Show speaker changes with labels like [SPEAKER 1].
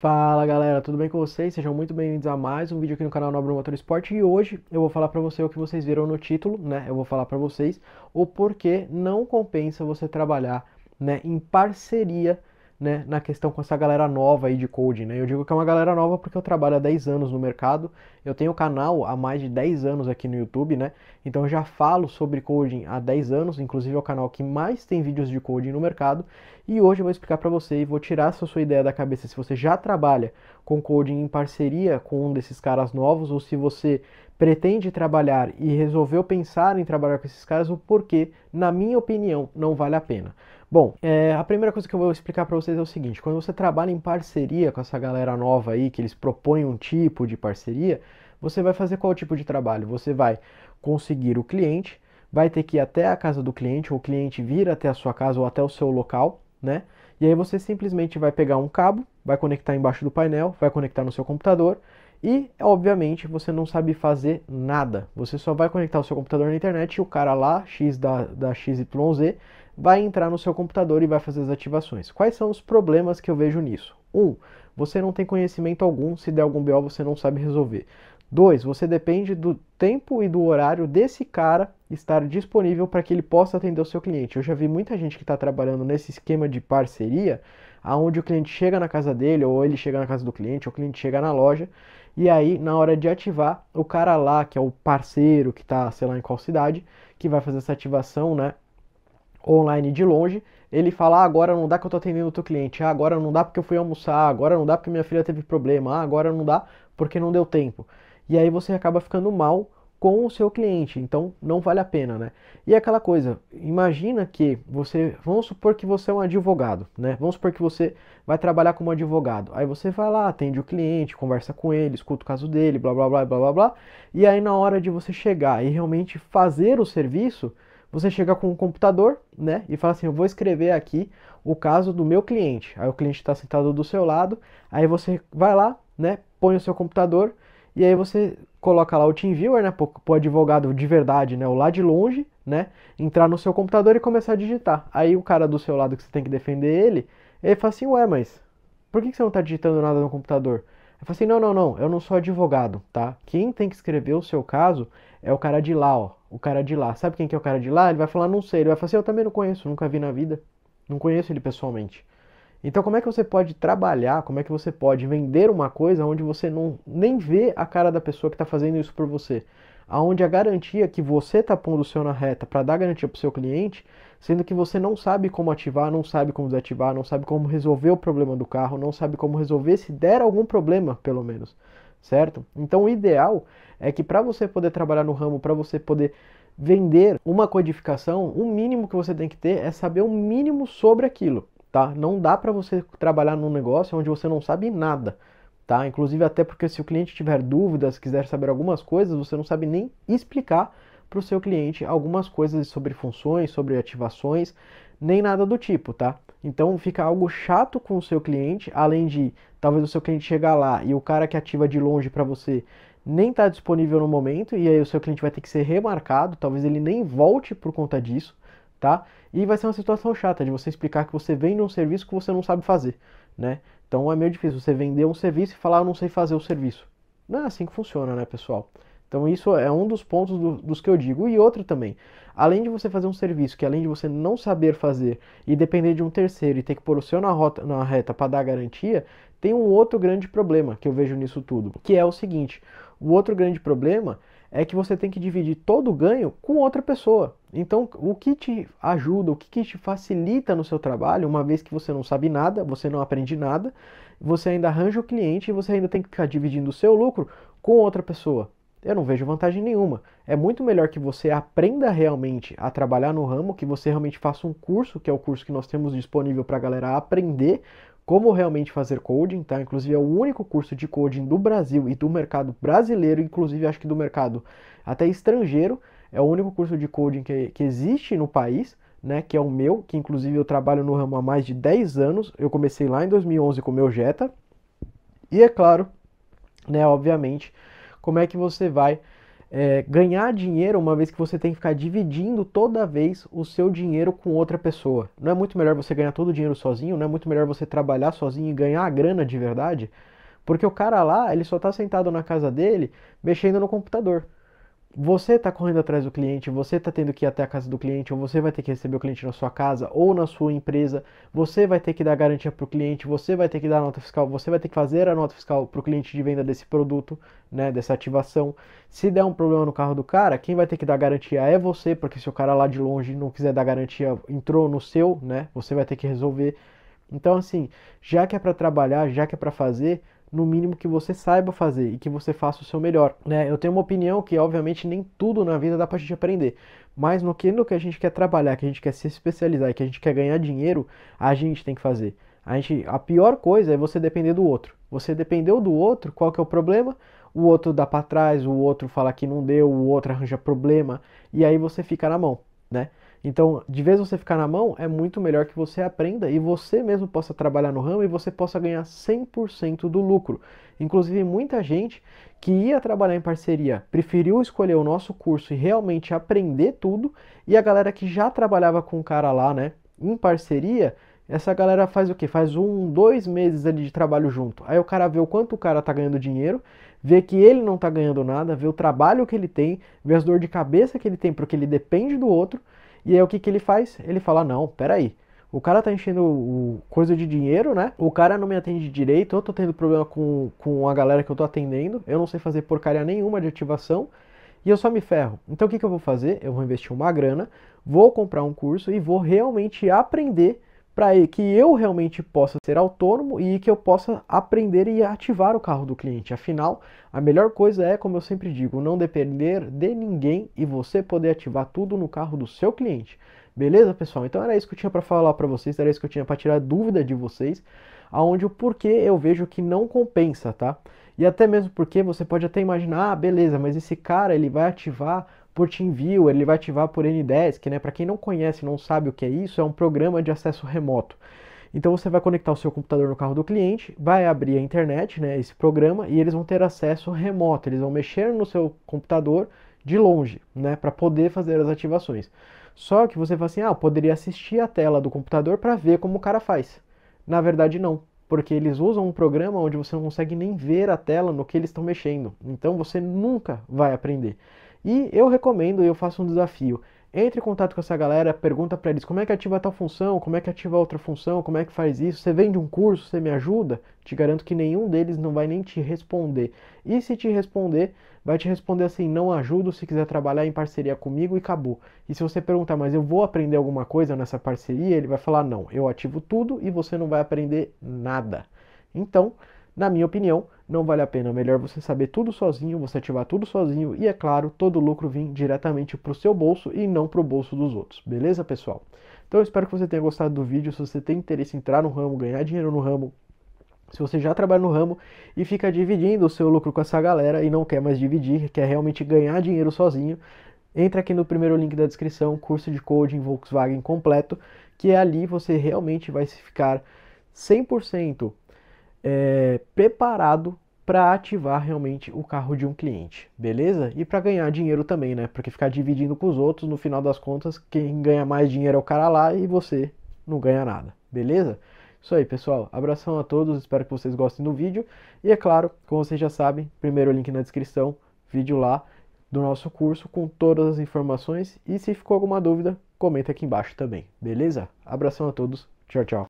[SPEAKER 1] Fala galera, tudo bem com vocês? Sejam muito bem-vindos a mais um vídeo aqui no canal Nobre Motor Esporte e hoje eu vou falar para você o que vocês viram no título, né? Eu vou falar para vocês o porquê não compensa você trabalhar, né, em parceria, né, na questão com essa galera nova aí de coding, né? Eu digo que é uma galera nova porque eu trabalho há 10 anos no mercado, eu tenho canal há mais de 10 anos aqui no YouTube, né? Então eu já falo sobre coding há 10 anos, inclusive é o canal que mais tem vídeos de coding no mercado e hoje eu vou explicar para você e vou tirar essa sua ideia da cabeça se você já trabalha com coding em parceria com um desses caras novos ou se você pretende trabalhar e resolveu pensar em trabalhar com esses caras, o porquê, na minha opinião, não vale a pena. Bom, é, a primeira coisa que eu vou explicar para vocês é o seguinte: quando você trabalha em parceria com essa galera nova aí, que eles propõem um tipo de parceria, você vai fazer qual tipo de trabalho? Você vai conseguir o cliente, vai ter que ir até a casa do cliente, ou o cliente vir até a sua casa ou até o seu local, né? E aí você simplesmente vai pegar um cabo, vai conectar embaixo do painel, vai conectar no seu computador e, obviamente, você não sabe fazer nada. Você só vai conectar o seu computador na internet e o cara lá, X da, da XYZ, vai entrar no seu computador e vai fazer as ativações. Quais são os problemas que eu vejo nisso? Um, você não tem conhecimento algum, se der algum BO você não sabe resolver. Dois, você depende do tempo e do horário desse cara estar disponível para que ele possa atender o seu cliente. Eu já vi muita gente que está trabalhando nesse esquema de parceria, aonde o cliente chega na casa dele, ou ele chega na casa do cliente, ou o cliente chega na loja, e aí na hora de ativar, o cara lá, que é o parceiro que está, sei lá, em qual cidade, que vai fazer essa ativação, né? Online de longe, ele fala: ah, agora não dá que eu tô atendendo o teu cliente, ah, agora não dá porque eu fui almoçar, ah, agora não dá porque minha filha teve problema, ah, agora não dá porque não deu tempo. E aí você acaba ficando mal com o seu cliente, então não vale a pena, né? E aquela coisa, imagina que você, vamos supor que você é um advogado, né? Vamos supor que você vai trabalhar como advogado. Aí você vai lá, atende o cliente, conversa com ele, escuta o caso dele, blá blá blá blá blá blá. E aí na hora de você chegar e realmente fazer o serviço, você chega com o computador, né? E fala assim: Eu vou escrever aqui o caso do meu cliente. Aí o cliente está sentado do seu lado. Aí você vai lá, né? Põe o seu computador e aí você coloca lá o TeamViewer, né, pro, advogado de verdade, né, o lá de longe, né, entrar no seu computador e começar a digitar. Aí o cara do seu lado que você tem que defender ele, ele fala assim, ué, mas por que, você não está digitando nada no computador? ele fala assim, não, não, não, eu não sou advogado, tá? Quem tem que escrever o seu caso é o cara de lá, ó. O cara de lá. Sabe quem que é o cara de lá? Ele vai falar, não sei. Ele vai falar assim, eu também não conheço, nunca vi na vida. Não conheço ele pessoalmente. Então, como é que você pode trabalhar, como é que você pode vender uma coisa onde você não nem vê a cara da pessoa que está fazendo isso por você? Aonde a garantia que você está pondo o seu na reta para dar garantia para o seu cliente, sendo que você não sabe como ativar, não sabe como desativar, não sabe como resolver o problema do carro, não sabe como resolver se der algum problema, pelo menos, certo? Então, o ideal é que para você poder trabalhar no ramo, para você poder vender uma codificação, o mínimo que você tem que ter é saber o mínimo sobre aquilo tá? Não dá para você trabalhar num negócio onde você não sabe nada, tá? Inclusive até porque se o cliente tiver dúvidas, quiser saber algumas coisas, você não sabe nem explicar para o seu cliente algumas coisas sobre funções, sobre ativações, nem nada do tipo, tá? Então fica algo chato com o seu cliente, além de talvez o seu cliente chegar lá e o cara que ativa de longe para você nem está disponível no momento e aí o seu cliente vai ter que ser remarcado, talvez ele nem volte por conta disso tá? E vai ser uma situação chata de você explicar que você vende um serviço que você não sabe fazer, né? Então é meio difícil você vender um serviço e falar, eu ah, não sei fazer o serviço. Não é assim que funciona, né, pessoal? Então isso é um dos pontos do, dos que eu digo. E outro também, além de você fazer um serviço que além de você não saber fazer e depender de um terceiro e ter que pôr o seu na, rota, na reta para dar garantia, tem um outro grande problema que eu vejo nisso tudo, que é o seguinte, o outro grande problema é que você tem que dividir todo o ganho com outra pessoa. Então, o que te ajuda, o que, te facilita no seu trabalho, uma vez que você não sabe nada, você não aprende nada, você ainda arranja o cliente e você ainda tem que ficar dividindo o seu lucro com outra pessoa. Eu não vejo vantagem nenhuma. É muito melhor que você aprenda realmente a trabalhar no ramo, que você realmente faça um curso, que é o curso que nós temos disponível para a galera aprender como realmente fazer coding, tá? Inclusive é o único curso de coding do Brasil e do mercado brasileiro, inclusive acho que do mercado até estrangeiro, é o único curso de coding que, que existe no país, né? Que é o meu, que inclusive eu trabalho no ramo há mais de 10 anos, eu comecei lá em 2011 com o meu Jetta, e é claro, né, obviamente, como é que você vai é, ganhar dinheiro, uma vez que você tem que ficar dividindo toda vez o seu dinheiro com outra pessoa. Não é muito melhor você ganhar todo o dinheiro sozinho? Não é muito melhor você trabalhar sozinho e ganhar a grana de verdade? Porque o cara lá, ele só está sentado na casa dele, mexendo no computador você está correndo atrás do cliente, você está tendo que ir até a casa do cliente, ou você vai ter que receber o cliente na sua casa ou na sua empresa, você vai ter que dar garantia para o cliente, você vai ter que dar a nota fiscal, você vai ter que fazer a nota fiscal para o cliente de venda desse produto, né, dessa ativação. Se der um problema no carro do cara, quem vai ter que dar garantia é você, porque se o cara lá de longe não quiser dar garantia, entrou no seu, né, você vai ter que resolver. Então, assim, já que é para trabalhar, já que é para fazer, no mínimo que você saiba fazer e que você faça o seu melhor. Né? Eu tenho uma opinião que, obviamente, nem tudo na vida dá pra gente aprender. Mas no que, no que a gente quer trabalhar, que a gente quer se especializar e que a gente quer ganhar dinheiro, a gente tem que fazer. A, gente, a pior coisa é você depender do outro. Você dependeu do outro, qual que é o problema? O outro dá para trás, o outro fala que não deu, o outro arranja problema, e aí você fica na mão, né? Então, de vez você ficar na mão, é muito melhor que você aprenda e você mesmo possa trabalhar no ramo e você possa ganhar 100% do lucro. Inclusive, muita gente que ia trabalhar em parceria preferiu escolher o nosso curso e realmente aprender tudo, e a galera que já trabalhava com o cara lá, né, em parceria, essa galera faz o que? Faz um, dois meses ali de trabalho junto. Aí o cara vê o quanto o cara tá ganhando dinheiro, vê que ele não tá ganhando nada, vê o trabalho que ele tem, vê as dor de cabeça que ele tem, porque ele depende do outro, e aí o que, que ele faz? Ele fala: não, peraí. O cara tá enchendo o, coisa de dinheiro, né? O cara não me atende direito, eu tô tendo problema com, com a galera que eu tô atendendo, eu não sei fazer porcaria nenhuma de ativação e eu só me ferro. Então o que, que eu vou fazer? Eu vou investir uma grana, vou comprar um curso e vou realmente aprender para que eu realmente possa ser autônomo e que eu possa aprender e ativar o carro do cliente. Afinal, a melhor coisa é, como eu sempre digo, não depender de ninguém e você poder ativar tudo no carro do seu cliente. Beleza, pessoal? Então era isso que eu tinha para falar para vocês, era isso que eu tinha para tirar dúvida de vocês, aonde o porquê eu vejo que não compensa, tá? E até mesmo porque você pode até imaginar, ah, beleza, mas esse cara ele vai ativar por TeamView ele vai ativar por N10 que né? Para quem não conhece, não sabe o que é isso, é um programa de acesso remoto. Então você vai conectar o seu computador no carro do cliente, vai abrir a internet, né, esse programa, e eles vão ter acesso remoto, eles vão mexer no seu computador de longe, né, para poder fazer as ativações. Só que você fala assim: "Ah, eu poderia assistir a tela do computador para ver como o cara faz". Na verdade não, porque eles usam um programa onde você não consegue nem ver a tela no que eles estão mexendo. Então você nunca vai aprender. E eu recomendo, eu faço um desafio. Entre em contato com essa galera, pergunta para eles como é que ativa tal função, como é que ativa outra função, como é que faz isso. Você vende um curso, você me ajuda? Te garanto que nenhum deles não vai nem te responder. E se te responder, vai te responder assim: não ajudo se quiser trabalhar em parceria comigo e acabou. E se você perguntar, mas eu vou aprender alguma coisa nessa parceria, ele vai falar: não, eu ativo tudo e você não vai aprender nada. Então, na minha opinião, não vale a pena. É melhor você saber tudo sozinho, você ativar tudo sozinho e, é claro, todo o lucro vir diretamente para o seu bolso e não para o bolso dos outros. Beleza, pessoal? Então eu espero que você tenha gostado do vídeo. Se você tem interesse em entrar no ramo, ganhar dinheiro no ramo, se você já trabalha no ramo e fica dividindo o seu lucro com essa galera e não quer mais dividir, quer realmente ganhar dinheiro sozinho, entra aqui no primeiro link da descrição, curso de coding Volkswagen completo, que é ali você realmente vai ficar 100% é, preparado para ativar realmente o carro de um cliente, beleza? E para ganhar dinheiro também, né? Porque ficar dividindo com os outros, no final das contas, quem ganha mais dinheiro é o cara lá e você não ganha nada, beleza? Isso aí, pessoal. Abração a todos, espero que vocês gostem do vídeo. E é claro, como vocês já sabem, primeiro link na descrição, vídeo lá do nosso curso com todas as informações. E se ficou alguma dúvida, comenta aqui embaixo também, beleza? Abração a todos, tchau, tchau.